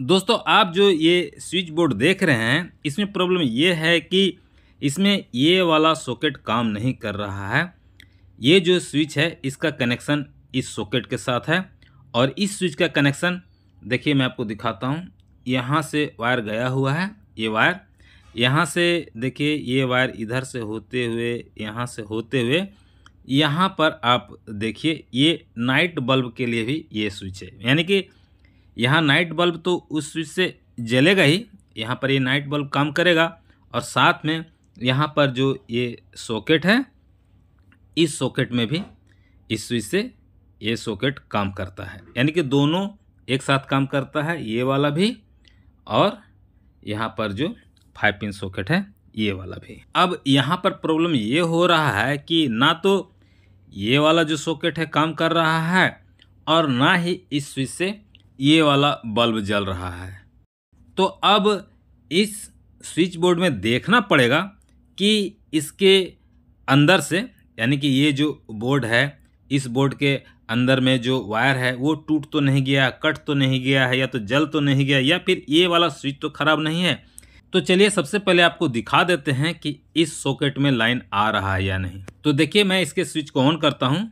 दोस्तों आप जो ये स्विच बोर्ड देख रहे हैं इसमें प्रॉब्लम ये है कि इसमें ये वाला सॉकेट काम नहीं कर रहा है ये जो स्विच है इसका कनेक्शन इस सॉकेट के साथ है और इस स्विच का कनेक्शन देखिए मैं आपको दिखाता हूँ यहाँ से वायर गया हुआ है ये वायर यहाँ से देखिए ये वायर इधर से होते हुए यहाँ से होते हुए यहाँ पर आप देखिए ये नाइट बल्ब के लिए भी ये स्विच है यानी कि यहाँ नाइट बल्ब तो उस स्विच से जलेगा ही यहाँ पर ये नाइट बल्ब काम करेगा और साथ में यहाँ पर जो ये सॉकेट है इस सॉकेट में भी इस स्विच से ये सॉकेट काम करता है यानी कि दोनों एक साथ काम करता है ये वाला भी और यहाँ पर जो फाइव पिन सॉकेट है ये वाला भी अब यहाँ पर प्रॉब्लम ये हो रहा है कि ना तो ये वाला जो सॉकेट है काम कर रहा है और ना ही इस स्विच से ये वाला बल्ब जल रहा है तो अब इस स्विच बोर्ड में देखना पड़ेगा कि इसके अंदर से यानी कि ये जो बोर्ड है इस बोर्ड के अंदर में जो वायर है वो टूट तो नहीं गया कट तो नहीं गया है या तो जल तो नहीं गया या फिर ये वाला स्विच तो ख़राब नहीं है तो चलिए सबसे पहले आपको दिखा देते हैं कि इस सॉकेट में लाइन आ रहा है या नहीं तो देखिए मैं इसके स्विच को ऑन करता हूँ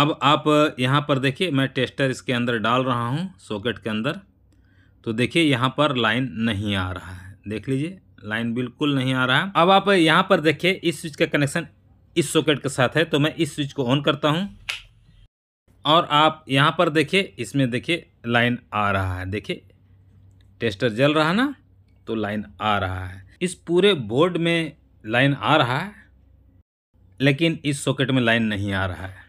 अब आप यहाँ पर देखिए मैं टेस्टर इसके अंदर डाल रहा हूँ सॉकेट के अंदर तो देखिए यहाँ पर लाइन नहीं आ रहा है देख लीजिए लाइन बिल्कुल नहीं आ रहा है अब आप यहाँ पर देखिए इस स्विच का कनेक्शन इस सॉकेट के साथ है तो मैं इस स्विच को ऑन करता हूँ और आप यहाँ पर देखिए इसमें देखिए लाइन आ रहा है देखिए टेस्टर जल रहा ना तो लाइन आ रहा है इस पूरे बोर्ड में लाइन आ रहा है लेकिन इस सॉकेट में लाइन नहीं आ रहा है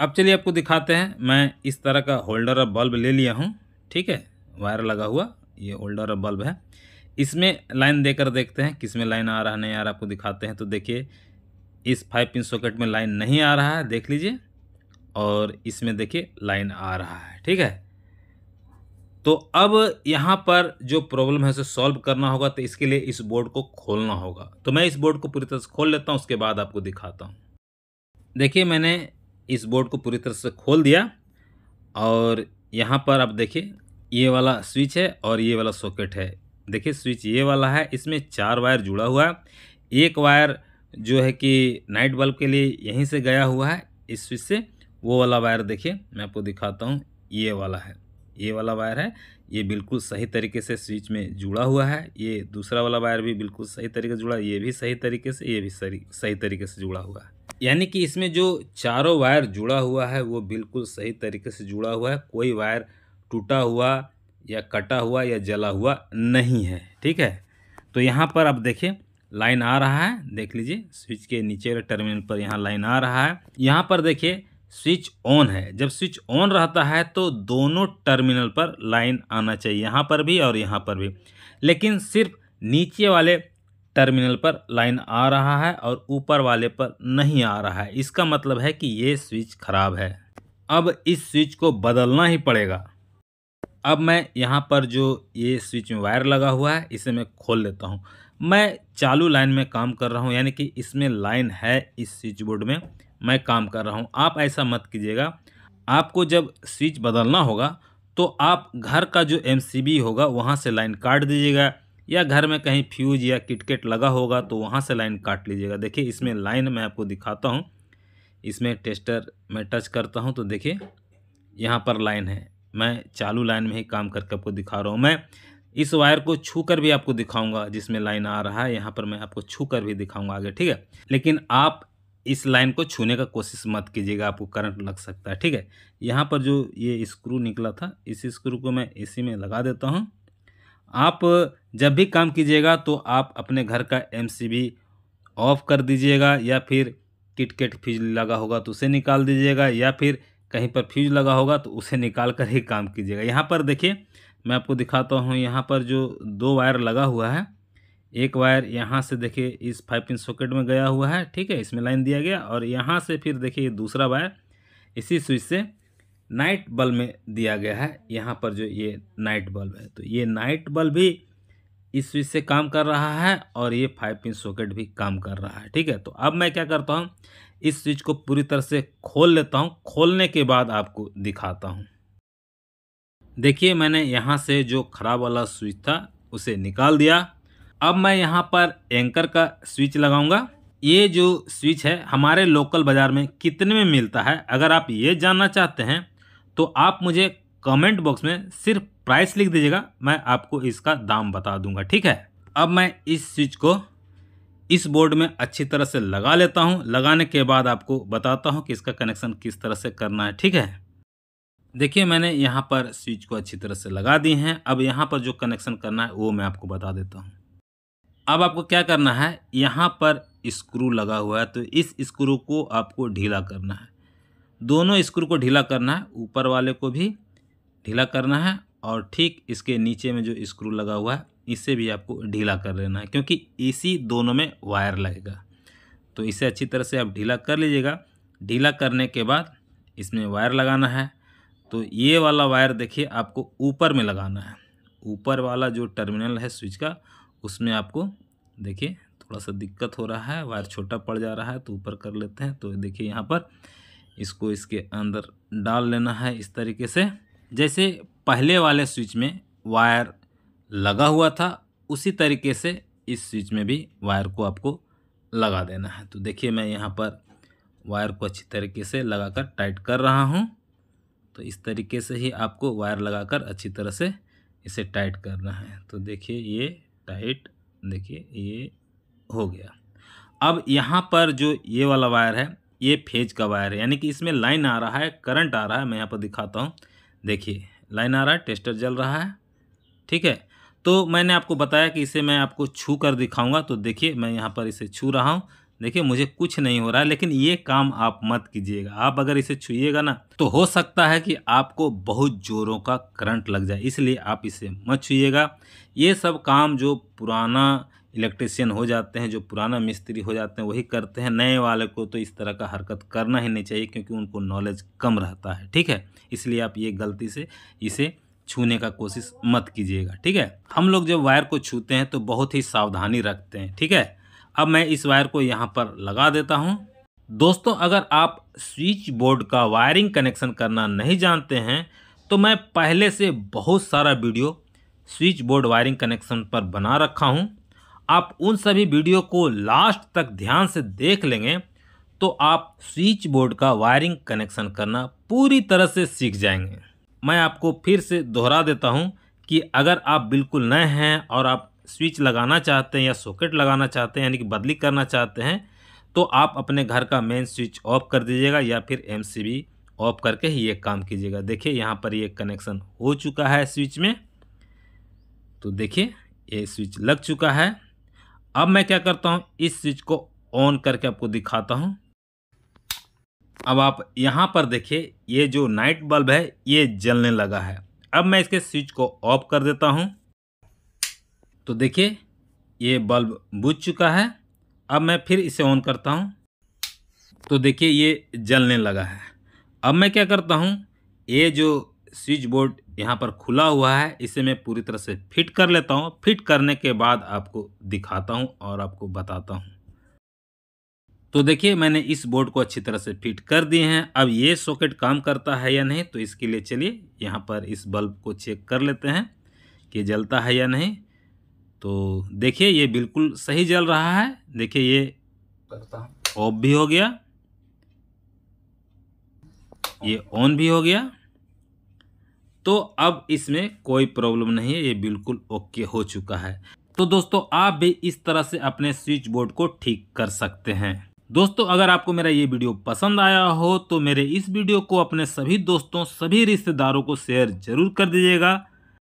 अब चलिए आपको दिखाते हैं मैं इस तरह का होल्डर और बल्ब ले लिया हूँ ठीक है वायर लगा हुआ ये होल्डर और बल्ब है इसमें लाइन देकर देखते हैं किस में लाइन आ रहा नहीं आ रहा आपको दिखाते हैं तो देखिए इस फाइव पिन सॉकेट में लाइन नहीं आ रहा है देख लीजिए और इसमें देखिए लाइन आ रहा है ठीक है तो अब यहाँ पर जो प्रॉब्लम है उसे सॉल्व करना होगा तो इसके लिए इस बोर्ड को खोलना होगा तो मैं इस बोर्ड को पूरी तरह से खोल लेता हूँ उसके बाद आपको दिखाता हूँ देखिए मैंने इस बोर्ड को पूरी तरह से खोल दिया और यहाँ पर आप देखिए ये वाला स्विच है और ये वाला सॉकेट है देखिए स्विच ये वाला है इसमें चार वायर जुड़ा हुआ है एक वायर जो है कि नाइट बल्ब के लिए यहीं से गया हुआ है इस स्विच से वो वाला वायर देखिए मैं आपको दिखाता हूँ ये वाला है ये वाला वायर है ये बिल्कुल सही तरीके से स्विच में जुड़ा हुआ है ये दूसरा वाला वायर भी बिल्कुल सही तरीके से जुड़ा ये भी सही तरीके से ये भी सही तरीके से जुड़ा हुआ है यानी कि इसमें जो चारों वायर जुड़ा हुआ है वो बिल्कुल सही तरीके से जुड़ा हुआ है कोई वायर टूटा हुआ या कटा हुआ या जला हुआ नहीं है ठीक है तो यहाँ पर आप देखिए लाइन आ रहा है देख लीजिए स्विच के नीचे टर्मिनल पर यहाँ लाइन आ रहा है यहाँ पर देखिए स्विच ऑन है जब स्विच ऑन रहता है तो दोनों टर्मिनल पर लाइन आना चाहिए यहाँ पर भी और यहाँ पर भी लेकिन सिर्फ नीचे वाले टर्मिनल पर लाइन आ रहा है और ऊपर वाले पर नहीं आ रहा है इसका मतलब है कि ये स्विच खराब है अब इस स्विच को बदलना ही पड़ेगा अब मैं यहाँ पर जो ये स्विच में वायर लगा हुआ है इसे मैं खोल लेता हूँ मैं चालू लाइन में काम कर रहा हूँ यानी कि इसमें लाइन है इस स्विच बोर्ड में मैं काम कर रहा हूँ आप ऐसा मत कीजिएगा आपको जब स्विच बदलना होगा तो आप घर का जो एम होगा वहाँ से लाइन काट दीजिएगा या घर में कहीं फ्यूज या किटकेट लगा होगा तो वहाँ से लाइन काट लीजिएगा देखिए इसमें लाइन मैं आपको दिखाता हूँ इसमें टेस्टर में टच करता हूँ तो देखिए यहाँ पर लाइन है मैं चालू लाइन में ही काम करके आपको दिखा रहा हूँ मैं इस वायर को छू कर भी आपको दिखाऊंगा जिसमें लाइन आ रहा है यहाँ पर मैं आपको छू कर भी दिखाऊंगा आगे ठीक है लेकिन आप इस लाइन को छूने का कोशिश मत कीजिएगा आपको करंट लग सकता है ठीक है यहाँ पर जो ये स्क्रू निकला था इस स्क्रू को मैं इसी में लगा देता हूँ आप जब भी काम कीजिएगा तो आप अपने घर का एमसीबी ऑफ कर दीजिएगा या फिर किटकेट फ्यूज लगा होगा तो उसे निकाल दीजिएगा या फिर कहीं पर फ्यूज लगा होगा तो उसे निकाल कर ही काम कीजिएगा यहाँ पर देखिए मैं आपको दिखाता हूँ यहाँ पर जो दो वायर लगा हुआ है एक वायर यहाँ से देखिए इस फाइव पिन सॉकेट में गया हुआ है ठीक है इसमें लाइन दिया गया और यहाँ से फिर देखिए दूसरा वायर इसी स्विच से नाइट बल्ब में दिया गया है यहाँ पर जो ये नाइट बल्ब है तो ये नाइट बल्ब भी इस स्विच से काम कर रहा है और ये फाइव पिन सॉकेट भी काम कर रहा है ठीक है तो अब मैं क्या करता हूँ इस स्विच को पूरी तरह से खोल लेता हूँ खोलने के बाद आपको दिखाता हूँ देखिए मैंने यहाँ से जो ख़राब वाला स्विच था उसे निकाल दिया अब मैं यहाँ पर एंकर का स्विच लगाऊंगा ये जो स्विच है हमारे लोकल बाज़ार में कितने में मिलता है अगर आप ये जानना चाहते हैं तो आप मुझे कमेंट बॉक्स में सिर्फ प्राइस लिख दीजिएगा मैं आपको इसका दाम बता दूंगा ठीक है अब मैं इस स्विच को इस बोर्ड में अच्छी तरह से लगा लेता हूं लगाने के बाद आपको बताता हूं कि इसका कनेक्शन किस तरह से करना है ठीक है देखिए मैंने यहाँ पर स्विच को अच्छी तरह से लगा दी हैं अब यहाँ पर जो कनेक्शन करना है वो मैं आपको बता देता हूँ अब आपको क्या करना है यहाँ पर स्क्रू लगा हुआ है तो इस स्क्रू को आपको ढीला करना है दोनों स्क्रू को ढीला करना है ऊपर वाले को भी ढीला करना है और ठीक इसके नीचे में जो स्क्रू लगा हुआ है इसे भी आपको ढीला कर लेना है क्योंकि इसी दोनों में वायर लगेगा तो इसे अच्छी तरह से आप ढीला कर लीजिएगा ढीला करने के बाद इसमें वायर लगाना है तो ये वाला वायर देखिए आपको ऊपर में लगाना है ऊपर वाला जो टर्मिनल है स्विच का उसमें आपको देखिए थोड़ा सा दिक्कत हो रहा है वायर छोटा पड़ जा रहा है तो ऊपर कर लेते हैं तो देखिए यहाँ पर इसको इसके अंदर डाल लेना है इस तरीके से जैसे पहले वाले स्विच में वायर लगा हुआ था उसी तरीके से इस स्विच में भी वायर को आपको लगा देना है तो देखिए मैं यहाँ पर वायर को अच्छी तरीके से लगाकर टाइट कर रहा हूँ तो इस तरीके से ही आपको वायर लगाकर अच्छी तरह से इसे टाइट करना है तो देखिए ये टाइट देखिए ये हो गया अब यहाँ पर जो ये वाला वायर है ये फेज का वायर है यानी कि इसमें लाइन आ रहा है करंट आ रहा है मैं यहाँ पर दिखाता हूँ देखिए लाइन आ रहा है टेस्टर जल रहा है ठीक है तो मैंने आपको बताया कि इसे मैं आपको छू कर दिखाऊंगा तो देखिए मैं यहाँ पर इसे छू रहा हूँ देखिए मुझे कुछ नहीं हो रहा है लेकिन ये काम आप मत कीजिएगा आप अगर इसे छूएगा ना तो हो सकता है कि आपको बहुत जोरों का करंट लग जाए इसलिए आप इसे मत छूएगा ये सब काम जो पुराना इलेक्ट्रिशियन हो जाते हैं जो पुराना मिस्त्री हो जाते हैं वही करते हैं नए वाले को तो इस तरह का हरकत करना ही नहीं चाहिए क्योंकि उनको नॉलेज कम रहता है ठीक है इसलिए आप ये गलती से इसे छूने का कोशिश मत कीजिएगा ठीक है हम लोग जब वायर को छूते हैं तो बहुत ही सावधानी रखते हैं ठीक है अब मैं इस वायर को यहाँ पर लगा देता हूँ दोस्तों अगर आप स्विच बोर्ड का वायरिंग कनेक्शन करना नहीं जानते हैं तो मैं पहले से बहुत सारा video switch board wiring connection पर बना रखा हूँ आप उन सभी वीडियो को लास्ट तक ध्यान से देख लेंगे तो आप स्विच बोर्ड का वायरिंग कनेक्शन करना पूरी तरह से सीख जाएंगे मैं आपको फिर से दोहरा देता हूं कि अगर आप बिल्कुल नए हैं और आप स्विच लगाना चाहते हैं या सॉकेट लगाना चाहते हैं यानी कि बदली करना चाहते हैं तो आप अपने घर का मेन स्विच ऑफ कर दीजिएगा या फिर एम ऑफ करके ही ये काम कीजिएगा देखिए यहाँ पर ये कनेक्शन हो चुका है स्विच में तो देखिए ये स्विच लग चुका है अब मैं क्या करता हूँ इस स्विच को ऑन करके आपको दिखाता हूँ अब आप यहाँ पर देखिए ये जो नाइट बल्ब है ये जलने लगा है अब मैं इसके स्विच को ऑफ कर देता हूँ तो देखिए ये बल्ब बुझ चुका है अब मैं फिर इसे ऑन करता हूँ तो देखिए ये जलने लगा है अब मैं क्या करता हूँ ये जो स्विच बोर्ड यहाँ पर खुला हुआ है इसे मैं पूरी तरह से फिट कर लेता हूँ फिट करने के बाद आपको दिखाता हूँ और आपको बताता हूँ तो देखिए मैंने इस बोर्ड को अच्छी तरह से फिट कर दिए हैं अब ये सॉकेट काम करता है या नहीं तो इसके लिए चलिए यहाँ पर इस बल्ब को चेक कर लेते हैं कि जलता है या नहीं तो देखिए ये बिल्कुल सही जल रहा है देखिए ये करता ऑफ भी हो गया ये ऑन भी हो गया तो अब इसमें कोई प्रॉब्लम नहीं है ये बिल्कुल ओके हो चुका है तो दोस्तों आप भी इस तरह से अपने स्विच बोर्ड को ठीक कर सकते हैं दोस्तों अगर आपको मेरा ये वीडियो पसंद आया हो तो मेरे इस वीडियो को अपने सभी दोस्तों सभी रिश्तेदारों को शेयर जरूर कर दीजिएगा